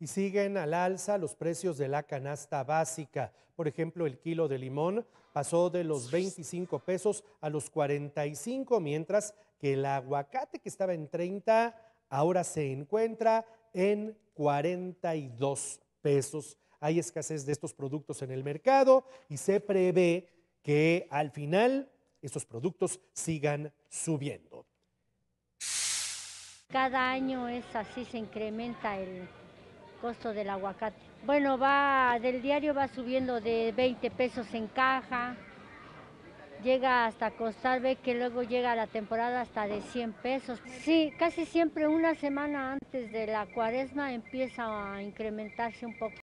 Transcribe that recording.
y siguen al alza los precios de la canasta básica. Por ejemplo, el kilo de limón pasó de los 25 pesos a los 45, mientras que el aguacate que estaba en 30 ahora se encuentra en 42 pesos. Hay escasez de estos productos en el mercado y se prevé que al final estos productos sigan subiendo. Cada año es así, se incrementa el, costo del aguacate. Bueno, va del diario va subiendo de 20 pesos en caja, llega hasta costar, ve que luego llega la temporada hasta de 100 pesos. Sí, casi siempre una semana antes de la cuaresma empieza a incrementarse un poco.